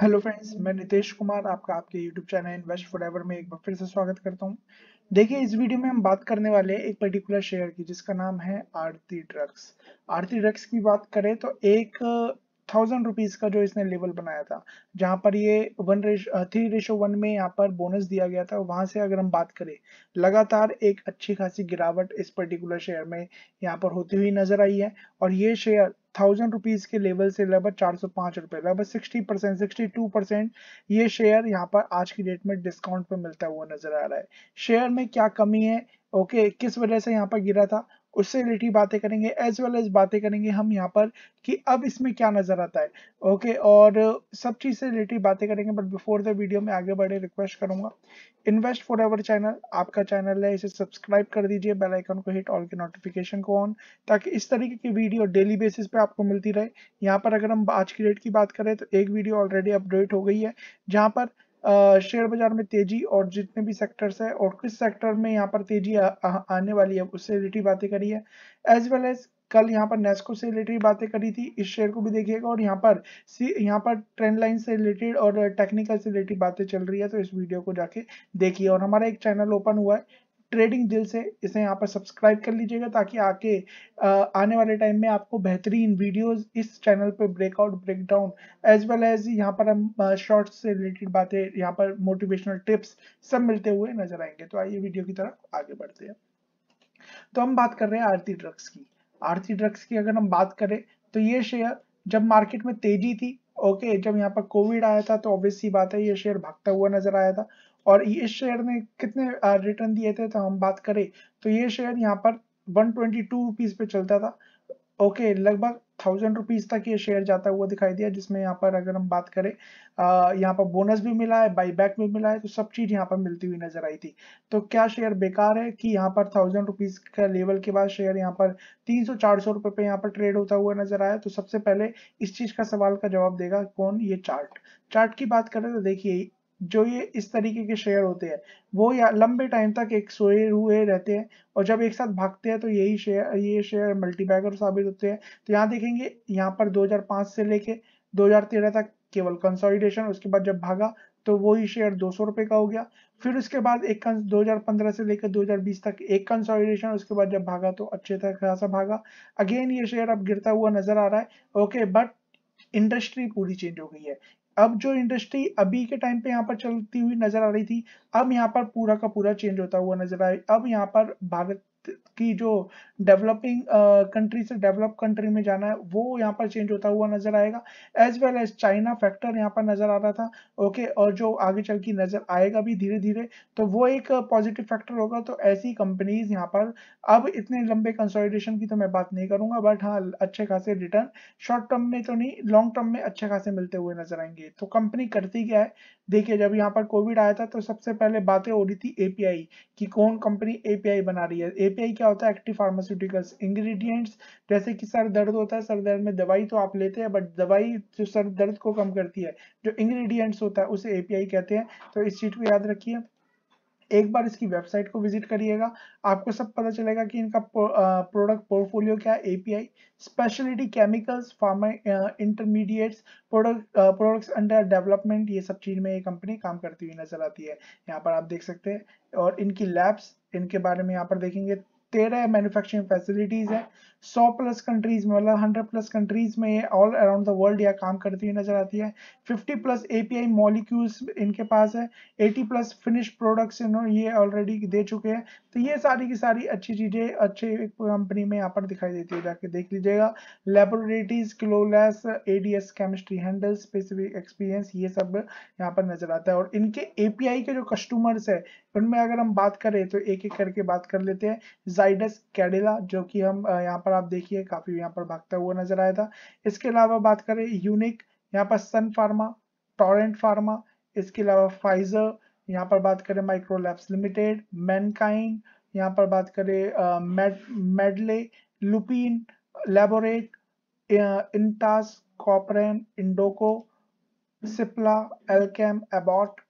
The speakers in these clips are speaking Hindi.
हेलो फ्रेंड्स मैं नितेश कुमार आपका आपके यूट्यूब चैनल इन्वेस्ट फॉरएवर में एक बार फिर से स्वागत करता हूं देखिए इस वीडियो में हम बात करने वाले हैं एक पर्टिकुलर शेयर की जिसका नाम है आरती ड्रग्स आरती ड्रग्स की बात करें तो एक थाउजेंड रुपीज का जो इसने लेवल बनाया था जहां पर ये वन रेश थ्री रेशो वन में यहाँ पर बोनस दिया गया था वहां से अगर हम बात करें लगातार एक अच्छी खासी गिरावट इस पर्टिकुलर शेयर में यहाँ पर होती हुई नजर आई है और ये शेयर थाउजेंड रुपीज के लेवल से लगभग चार सौ पांच रुपए लगभग sixty percent sixty two percent ये शेयर यहाँ पर आज की डेट में डिस्काउंट पे मिलता हुआ नजर आ रहा है शेयर में क्या कमी है ओके okay, किस वजह से यहाँ पर गिरा था उससे रिलेटेड बातें करेंगे एज वेल एज बातें करेंगे हम यहाँ पर कि अब इसमें क्या नजर आता है ओके okay, और सब चीज से रिलेटेड बातें करेंगे बट बिफोर द वीडियो में आगे बढ़े रिक्वेस्ट करूंगा इन्वेस्ट फॉर एवर चैनल आपका चैनल है इसे सब्सक्राइब कर दीजिए बेल आइकन को हिट ऑल के नोटिफिकेशन को ऑन ताकि इस तरीके की वीडियो डेली बेसिस पे आपको मिलती रहे यहाँ पर अगर हम आज की डेट की बात करें तो एक वीडियो ऑलरेडी अपडेट हो गई है जहाँ पर शेयर बाजार में तेजी और जितने भी सेक्टर्स है और किस सेक्टर में यहाँ पर तेजी आ, आ, आने वाली है उससे रिलेटेड बातें करी है एज वेल एज कल यहाँ पर नेस्को से रिलेटेड बातें करी थी इस शेयर को भी देखिएगा और यहाँ पर यहाँ पर ट्रेंड लाइन से रिलेटेड और टेक्निकल से रिलेटेड बातें चल रही है तो इस वीडियो को जाके देखिए और हमारा एक चैनल ओपन हुआ है ट्रेडिंग दिल से इसे यहाँ पर सब्सक्राइब कर लीजिएगा ताकि आके आने वाले टाइम में आपको बेहतरीन वीडियोस इस चैनल पे breakout breakdown as well as यहाँ पर हम शॉर्ट्स से रिलेटेड बातें यहाँ पर मोटिवेशनल टिप्स सब मिलते हुए नजर आएंगे तो आइए वीडियो की तरफ आगे बढ़ते हैं तो हम बात कर रहे हैं आरती ड्रग्स की आरती ड्रग्स की अगर हम बात करें तो ये शेयर जब मार्केट में तेजी थी ओके okay, जब यहाँ पर कोविड आया था तो ऑब्वियस सी बात है ये शेयर भागता हुआ नजर आया था और ये शेयर ने कितने रिटर्न दिए थे तो हम बात करें तो ये शेयर यहाँ पर वन ट्वेंटी पे चलता था ओके लगभग थाउजेंड रुपीज तक ये शेयर जाता हुआ दिखाई दिया जिसमें यहाँ पर अगर हम बात करें यहाँ पर बोनस भी मिला है बाईबैक भी मिला है तो सब चीज यहाँ पर मिलती हुई नजर आई थी तो क्या शेयर बेकार है कि यहाँ पर थाउजेंड रुपीज का लेवल के बाद शेयर यहाँ पर तीन सौ चार सौ रुपए पे यहाँ पर ट्रेड होता हुआ नजर आया तो सबसे पहले इस चीज का सवाल का जवाब देगा कौन ये चार्ट चार्ट की बात करें तो देखिए जो ये इस तरीके के शेयर होते हैं वो या लंबे टाइम तक एक सोए हुए रहते हैं और जब एक साथ भागते हैं तो यही शेयर ये शेयर मल्टीबैगर साबित होते हैं तो यहाँ देखेंगे यहाँ पर 2005 से लेके 2013 तक केवल कंसोलिडेशन उसके बाद जब भागा तो वही शेयर दो सौ का हो गया फिर उसके बाद एक 2015 से लेकर दो तक एक कंसोलिडेशन उसके बाद जब भागा तो अच्छे तक खासा भागा अगेन ये शेयर अब गिरता हुआ नजर आ रहा है ओके बट इंडस्ट्री पूरी चेंज हो गई है अब जो इंडस्ट्री अभी के टाइम पे यहाँ पर चलती हुई नजर आ रही थी अब यहाँ पर पूरा का पूरा चेंज होता हुआ नजर आए अब यहाँ पर भारत की जो डेवलपिंग कंट्री uh, से डेवलप कंट्री में जाना है वो यहाँ पर चेंज होता हुआ नजर आएगा as well as China factor यहाँ पर नजर आ रहा था ओके okay, और जो आगे चल के नजर आएगा भी धीरे धीरे तो वो एक पॉजिटिव फैक्टर होगा तो ऐसी कंपनीज यहाँ पर अब इतने लंबे कंसोलिडेशन की तो मैं बात नहीं करूंगा बट हाँ अच्छे खासे रिटर्न शॉर्ट टर्म में तो नहीं लॉन्ग टर्म में अच्छे खासे मिलते हुए नजर आएंगे तो कंपनी करती क्या है देखिए जब यहाँ पर कोविड आया था तो सबसे पहले बातें हो रही थी एपीआई की कौन कंपनी एपीआई बना रही है एपीआई क्या होता है एक्टिव फार्मास्यूटिकल्स इंग्रेडिएंट्स जैसे कि सर दर्द होता है सर दर्द में दवाई तो आप लेते हैं बट दवाई जो सर दर्द को कम करती है जो इंग्रेडिएंट्स होता है उसे एपीआई कहते हैं तो इस चीज को याद रखिए एक बार इसकी वेबसाइट को विजिट करिएगा आपको सब पता चलेगा कि इनका प्रोडक्ट पोर्टफोलियो क्या है API specialty chemicals pharma intermediates product products under development ये सब चीज में ये कंपनी काम करती हुई नजर आती है यहाँ पर आप देख सकते हैं और इनकी लैब्स इनके बारे में यहाँ पर देखेंगे तेरह मैन्युफैक्चरिंग फैसिलिटीज़ है सौ प्लस कंट्रीज़ में मतलब हंड्रेड प्लस कंट्रीज़ में ये ऑल अराउंड द वर्ल्ड या काम करती हुई नजर आती है फिफ्टी प्लस एपीआई मॉलिक्यूल्स इनके पास है एटी प्लस फिनिश प्रोडक्ट्स इन्होंने ये ऑलरेडी दे चुके हैं तो ये सारी की सारी अच्छी चीज़ें अच्छे कंपनी में यहाँ पर दिखाई देती है जाके देख लीजिएगा लेबोरेटरीज क्लोलैस ADS chemistry handle specific experience ये सब यहाँ पर नजर आता है और इनके एपीआई के जो कस्टमर्स है उनमें अगर हम बात करें तो एक एक करके बात कर लेते हैं साइडस कैडिला जो कि हम यहाँ पर आप देखिए काफी यहाँ पर भागता हुआ नजर आया था इसके अलावा बात करें यूनिक यहाँ पर सन फार्मा टॉरेंट फार्मा इसके अलावा फाइजर यहाँ पर बात करें माइक्रोलैब्स लिमिटेड मैनकाइंड यहाँ पर बात करें मेडले लुपिन लेबोरेट इंटास कॉपरेन इंडोको सिप्ला एलकेम एबॉट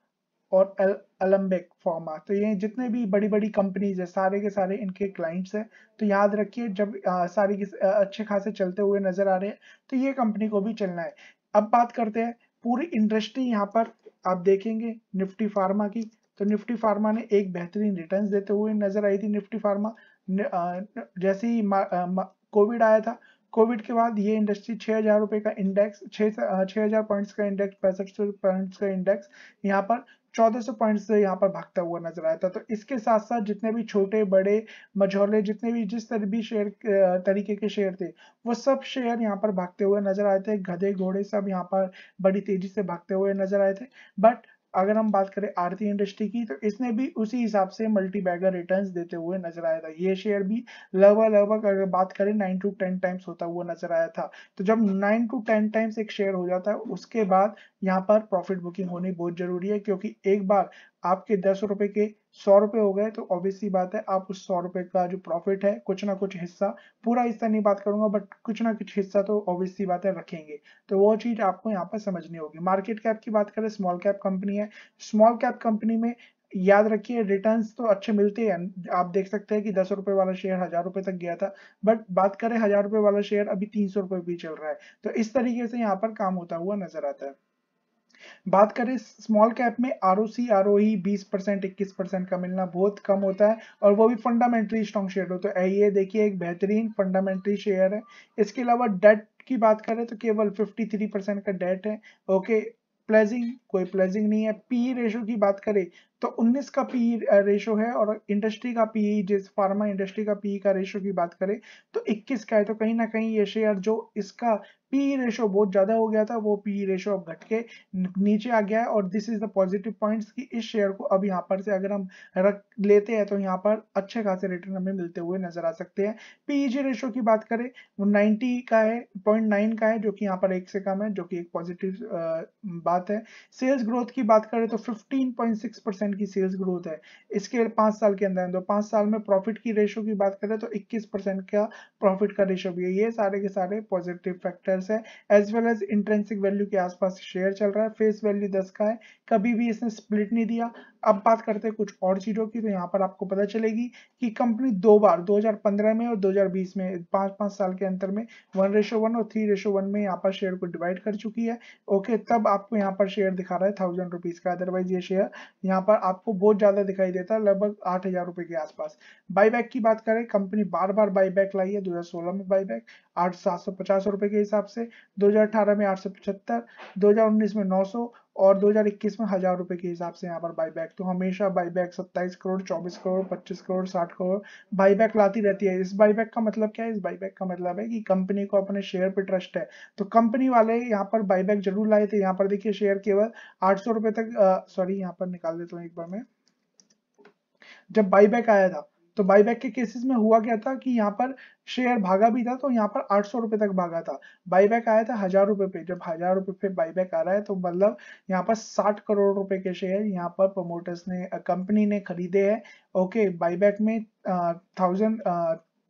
और अलम्बिक फॉर्मा तो ये जितने भी बड़ी बड़ी कंपनीज है सारे के सारे इनके क्लाइंट्स हैं तो याद रखिए जब आ, सारी आ, अच्छे खासे चलते हुए नजर आ रहे हैं तो ये कंपनी को भी चलना है अब बात करते हैं पूरी इंडस्ट्री यहाँ पर आप देखेंगे निफ्टी फार्मा की तो निफ्टी फार्मा ने एक बेहतरीन रिटर्न देते हुए नजर आई थी निफ्टी फार्मा जैसे ही कोविड आया था कोविड के बाद ये इंडस्ट्री छः हज़ार रुपये का इंडेक्स छः हज़ार पॉइंट्स का इंडेक्स पैंसठ सौ पॉइंट्स का इंडेक्स यहाँ पर 1400 पॉइंट्स से यहाँ पर भागता हुआ नजर आया था तो इसके साथ साथ जितने भी छोटे बड़े मझौले जितने भी जिस तरह भी शेयर तरीके के शेयर थे वो सब शेयर यहाँ पर भागते हुए नजर आए थे गधे घोड़े सब यहाँ पर बड़ी तेजी से भागते हुए नजर आए थे बट अगर हम बात करें आरती इंडस्ट्री की तो इसने भी उसी हिसाब से मल्टी बैगर रिटर्न्स देते हुए नजर आया था ये शेयर भी लगभग लगभग अगर बात करें नाइन टू टेन टाइम्स होता हुआ नजर आया था तो जब नाइन टू टेन टाइम्स एक शेयर हो जाता है उसके बाद यहाँ पर प्रॉफिट बुकिंग होनी बहुत जरूरी है क्योंकि एक बार आपके दस रुपए के सौ रुपए हो गए तो ऑब्वियसली बात है आप उस सौ रुपए का जो प्रॉफिट है कुछ ना कुछ हिस्सा पूरा हिस्सा नहीं बात करूंगा बट कुछ ना कुछ हिस्सा तो ऑब्वियसली बात है रखेंगे तो वो चीज आपको यहाँ पर समझनी होगी मार्केट कैप की बात करें स्मॉल कैप कंपनी है स्मॉल कैप कंपनी में याद रखिए रिटर्न्स तो अच्छे मिलते हैं आप देख सकते हैं कि दस रुपए वाला शेयर हजार रुपए तक गया था बट बात करें हजार रुपए वाला शेयर अभी तीन सौ रुपए भी चल रहा है तो इस तरीके से यहाँ पर काम होता हुआ नजर आता है बात करें स्मॉल कैप में R O C R O बीस परसेंट इक्कीस परसेंट का मिलना बहुत कम होता है और वो भी फंडामेंटली स्ट्रॉन्ग शेयर हो तो ये देखिए एक बेहतरीन फंडामेंटली शेयर है इसके अलावा डेट की बात करें तो केवल फिफ्टी थ्री परसेंट का डेट है ओके प्लेजिंग कोई प्लेजिंग नहीं है पी रेशो e की बात करें तो 19 का पी रेशो है और इंडस्ट्री का पी जिस फार्मा इंडस्ट्री का पी का रेशो की बात करें तो 21 का है तो कहीं ना कहीं ये शेयर जो इसका पी रेशो बहुत ज़्यादा हो गया था वो पी रेशो अब घट के नीचे आ गया है और this is the positive points कि इस शेयर को अब यहाँ पर से अगर हम रख लेते हैं तो यहाँ पर अच्छे खासे रिटर्न हमें मिलते हुए नजर आ सकते हैं जी रेशो की बात करें वो नाइनटी का है नाइन का है जो कि यहाँ पर एक से कम है जो कि एक पॉजिटिव बात है सेल्स ग्रोथ की बात करें तो फिफ्टीन परसेंट परसेंट की सेल्स ग्रोथ है इसके पांच साल के अंदर तो पांच साल में प्रॉफिट की रेशियो की बात करें तो इक्कीस परसेंट का प्रॉफिट का रेशियो भी है ये सारे के सारे पॉजिटिव फैक्टर्स है as well as intrinsic value के आसपास शेयर चल रहा है फेस वैल्यू दस का है कभी भी इसने स्प्लिट नहीं दिया अब बात करते हैं कुछ और चीज़ों की तो यहाँ पर आपको पता चलेगी कि कंपनी दो बार 2015 में और 2020 में पांच पांच साल के अंतर में वन रेशो वन और थ्री रेशो वन में यहाँ पर शेयर को डिवाइड कर चुकी है ओके तब आपको यहाँ पर शेयर दिखा रहा है थाउजेंड रुपीज़ का अदरवाइज ये शेयर यहाँ पर पर आपको बहुत ज्यादा दिखाई देता है लगभग आठ हजार रुपए के आसपास बाईबैक की बात करें कंपनी बार बार बाईबैक लाई है 2016 में बाईबैक आठ सात सौ पचास रुपए के हिसाब से 2018 में आठ सौ पचहत्तर दो हजार उन्नीस में नौ सौ और 2021 में हजार रुपए के हिसाब से यहाँ पर बाईबैक तो हमेशा बाईबैक 27 करोड़ 24 करोड़ 25 करोड़ 60 करोड़ बाईबैक लाती रहती है इस बाईबैक का मतलब क्या है इस बाईबैक का मतलब है कि कंपनी को अपने शेयर पे ट्रस्ट है तो कंपनी वाले यहाँ पर बाईबैक जरूर लाए थे यहाँ पर देखिए शेयर केवल आठ रुपए तक सॉरी यहाँ पर निकाल देता हूँ एक बार में जब बाईबैक आया था तो बाईबैक के केसेस में हुआ क्या था कि यहाँ पर शेयर भागा भी था तो यहाँ पर आठ सौ रुपए तक भागा था बाईबैक आया था हजार रुपए पे जब हजार रुपए पे बाईबैक आ रहा है तो मतलब यहाँ पर साठ करोड़ रुपए के शेयर यहाँ पर प्रमोटर्स ने कंपनी ने खरीदे हैं ओके बाईबैक में थाउजेंड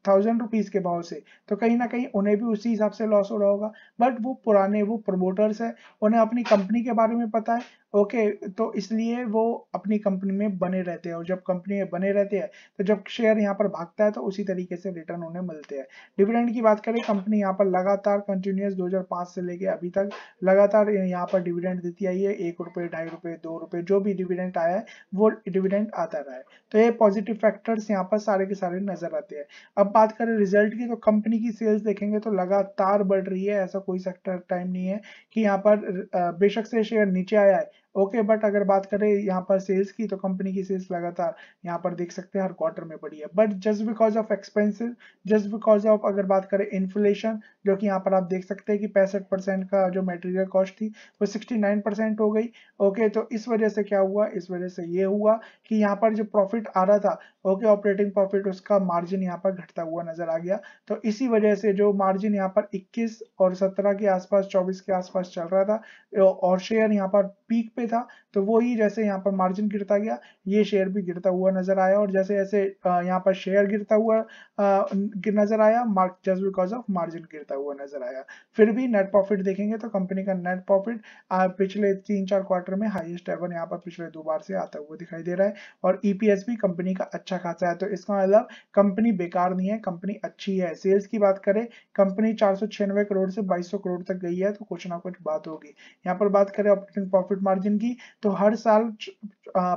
थाउजेंड रुपीज के भाव से तो कहीं ना कहीं उन्हें भी उसी हिसाब से लॉस हो रहा होगा बट वो पुराने वो प्रमोटर्स है उन्हें अपनी कंपनी के बारे में पता है ओके तो इसलिए वो अपनी कंपनी में बने रहते हैं और जब कंपनी में बने रहते हैं तो जब शेयर यहाँ पर भागता है तो उसी तरीके से रिटर्न उन्हें मिलते हैं डिविडेंड की बात करें कंपनी यहाँ पर लगातार कंटिन्यूस 2005 से लेके अभी तक लगातार यहाँ पर डिविडेंड देती आई है एक रुपये ढाई रुपये दो रुपये जो भी डिविडेंट आया है वो डिविडेंट आता रहा है तो ये पॉजिटिव फैक्टर्स यहाँ पर सारे के सारे नजर आते हैं अब बात करें रिजल्ट की तो कंपनी की सेल्स देखेंगे तो लगातार बढ़ रही है ऐसा कोई सेक्टर टाइम नहीं है कि यहाँ पर बेशक से शेयर नीचे आया है ओके okay, बट अगर बात करें यहाँ पर सेल्स की तो कंपनी की सेल्स लगातार यहाँ पर देख सकते हैं हर क्वार्टर में बढ़ी है but just because of expenses just because of अगर बात करें इन्फ्लेशन जो कि यहाँ पर आप देख सकते हैं कि पैंसठ परसेंट का जो मटेरियल कॉस्ट थी वो सिक्सटी नाइन परसेंट हो गई ओके okay, तो इस वजह से क्या हुआ इस वजह से ये हुआ कि यहाँ पर जो प्रॉफिट आ रहा था ओके ऑपरेटिंग प्रॉफिट उसका मार्जिन यहाँ पर घटता हुआ नजर आ गया तो इसी वजह से जो मार्जिन यहाँ पर इक्कीस और सत्रह के आसपास चौबीस के आसपास चल रहा था और शेयर यहाँ पर पीक पे पे था तो वो ही जैसे यहाँ पर मार्जिन गिरता गया ये शेयर भी गिरता हुआ नजर आया और जैसे जैसे यहाँ पर शेयर गिरता हुआ नजर आया mark just because of margin गिरता हुआ नजर आया फिर भी नेट प्रॉफिट देखेंगे तो कंपनी का नेट प्रॉफिट पिछले तीन चार क्वार्टर में हाइएस्ट एवन यहाँ पर पिछले दो बार से आता हुआ दिखाई दे रहा है और ईपीएस e भी कंपनी का अच्छा खासा है तो इसका मतलब कंपनी बेकार नहीं है कंपनी अच्छी है सेल्स की बात करें कंपनी चार करोड़ से बाईस करोड़ तक गई है तो कुछ ना कुछ बात होगी यहाँ पर बात करें ऑपरेटिंग प्रॉफिट मार्जिन परसेंट की तो हर साल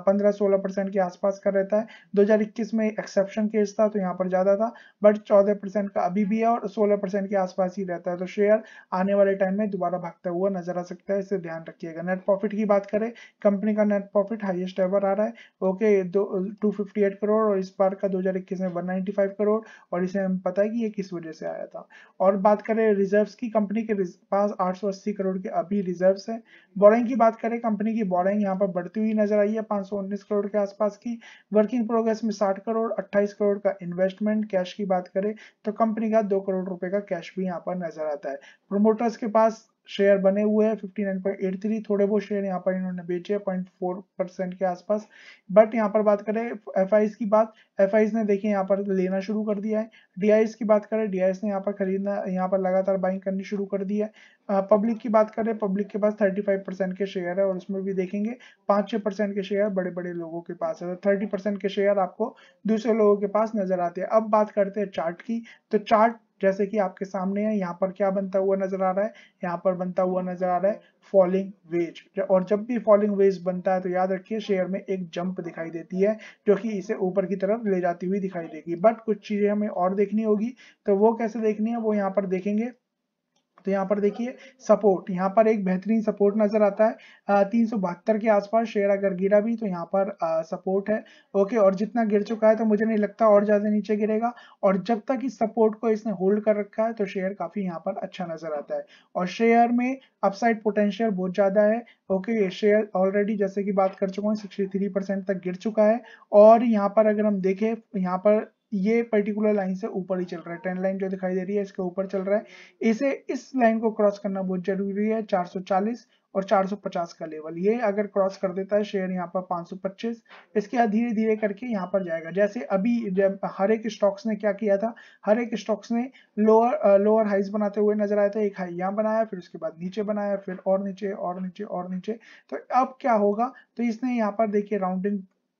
पंद्रह सोलह परसेंट के आसपास का रहता है 2021 में एक्सेप्शन केस था तो यहाँ पर ज़्यादा था बट चौदह परसेंट का अभी भी है और सोलह परसेंट के आसपास ही रहता है तो शेयर आने वाले टाइम में दोबारा भागता हुआ नजर आ सकता है इसे ध्यान रखिएगा नेट प्रॉफिट की बात करें कंपनी का नेट प्रॉफिट हाइएस्ट एवर आ रहा है ओके टू करोड़ और इस बार का दो में वन करोड़ और इसे हम पता है कि ये किस वजह से आया था और बात करें रिजर्व की कंपनी के पास आठ करोड़ के अभी रिजर्व है बोरिंग की बात करें कंपनी कंपनी की बॉरिंग यहाँ पर बढ़ती हुई नजर आई है पांच करोड़ के आसपास की वर्किंग प्रोग्रेस में 60 करोड़ 28 करोड़ का इन्वेस्टमेंट कैश की बात करें तो कंपनी का दो करोड़ रुपए का कैश भी यहाँ पर नजर आता है प्रोमोटर्स के पास शेयर बने हुए हैं 59.83 थोड़े बहुत शेयर यहाँ पर इन्होंने बेचे 0.4 परसेंट के आसपास बट यहाँ पर बात करें एफ की बात एफ ने देखिए यहाँ पर लेना शुरू कर दिया है डी की बात करें डी ने यहाँ पर खरीदना यहाँ पर लगातार बाइंग करनी शुरू कर दी है पब्लिक की बात करें पब्लिक के पास 35 परसेंट के शेयर है और उसमें भी देखेंगे पाँच छः परसेंट के शेयर बड़े बड़े लोगों के पास है थर्टी परसेंट के शेयर आपको दूसरे लोगों के पास नजर आते हैं अब बात करते हैं चार्ट की तो चार्ट जैसे कि आपके सामने है यहाँ पर क्या बनता हुआ नजर आ रहा है यहाँ पर बनता हुआ नजर आ रहा है फॉलिंग वेज और जब भी फॉलिंग वेज बनता है तो याद रखिए शेयर में एक जंप दिखाई देती है जो कि इसे ऊपर की तरफ ले जाती हुई दिखाई देगी बट कुछ चीजें हमें और देखनी होगी तो वो कैसे देखनी है वो यहाँ पर देखेंगे तो यहाँ पर देखिए सपोर्ट यहाँ पर एक बेहतरीन सपोर्ट नजर आता है तीन के आसपास शेयर अगर गिरा भी तो यहाँ पर आ, सपोर्ट है ओके और जितना गिर चुका है तो मुझे नहीं लगता और ज्यादा नीचे गिरेगा और जब तक इस सपोर्ट को इसने होल्ड कर रखा है तो शेयर काफी यहाँ पर अच्छा नजर आता है और शेयर में अपसाइड पोटेंशियल बहुत ज्यादा है ओके ये शेयर ऑलरेडी जैसे कि बात कर चुका हूँ सिक्सटी थ्री परसेंट तक गिर चुका है और यहाँ पर अगर हम देखें यहाँ पर ये पर्टिकुलर लाइन से ऊपर ही चल रहा है ट्रेंड लाइन जो दिखाई दे रही है इसके ऊपर चल रहा है इसे इस लाइन को क्रॉस करना बहुत जरूरी है 440 और 450 का लेवल ये अगर क्रॉस कर देता है शेयर यहाँ पर 525 इसके बाद धीरे धीरे करके यहाँ पर जाएगा जैसे अभी जब हर एक स्टॉक्स ने क्या किया था हर एक स्टॉक्स ने लोअर लोअर हाइज बनाते हुए नजर आया था एक हाई यहाँ बनाया फिर उसके बाद नीचे बनाया फिर और नीचे और नीचे और नीचे तो अब क्या होगा तो इसने यहाँ पर देखिए राउंडिंग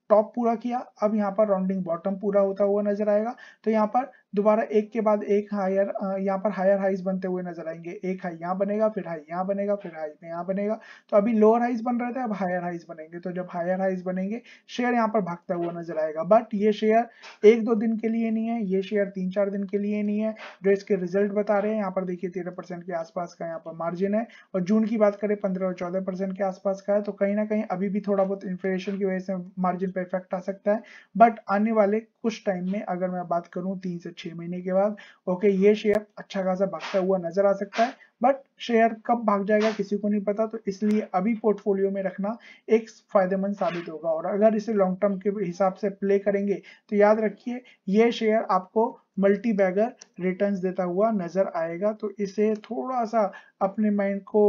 टॉप पूरा किया अब यहाँ पर राउंडिंग बॉटम पूरा होता हुआ नजर आएगा तो यहाँ पर दोबारा एक के बाद एक हायर यहाँ पर हायर हाइज बनते हुए नजर आएंगे एक हाई यहाँ बनेगा फिर हाई यहाँ बनेगा फिर हाई यहाँ बनेगा तो अभी लोअर हाइज बन रहे थे अब हायर हाइज बनेंगे तो जब हायर हाइज बनेंगे शेयर यहाँ पर भागता हुआ नजर आएगा बट ये शेयर एक दो दिन के लिए नहीं है ये शेयर तीन चार दिन के लिए नहीं है जो इसके रिजल्ट बता रहे हैं यहाँ पर देखिए तेरह परसेंट के आसपास का यहाँ पर मार्जिन है और जून की बात करें पंद्रह और चौदह परसेंट के आसपास का है तो कहीं ना कहीं अभी भी थोड़ा बहुत इन्फ्लेशन की वजह से मार्जिन पर इफेक्ट आ सकता है बट आने वाले कुछ टाइम में अगर मैं बात करूं तीन से छह महीने के बाद ओके ये शेयर अच्छा खासा भागता हुआ नजर आ सकता है बट शेयर कब भाग जाएगा किसी को नहीं पता तो इसलिए अभी पोर्टफोलियो में रखना एक फायदेमंद साबित होगा और अगर इसे लॉन्ग टर्म के हिसाब से प्ले करेंगे तो याद रखिए ये शेयर आपको मल्टी बैगर रिटर्न्स देता हुआ नजर आएगा तो इसे थोड़ा सा अपने माइंड को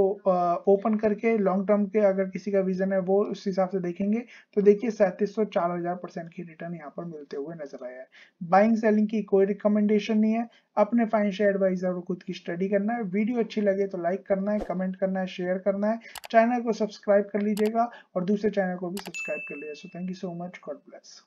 ओपन करके लॉन्ग टर्म के अगर किसी का विजन है वो उस हिसाब से देखेंगे तो देखिए सैंतीस सौ चार हजार परसेंट की रिटर्न यहाँ पर मिलते हुए नजर आया है बाइंग सेलिंग की कोई रिकमेंडेशन नहीं है अपने फाइनेंशियल एडवाइजर को खुद की स्टडी करना है वीडियो अच्छी लगे तो लाइक करना है कमेंट करना है शेयर करना है चैनल को सब्सक्राइब कर लीजिएगा और दूसरे चैनल को भी सब्सक्राइब कर लीजिए so thank you so much God bless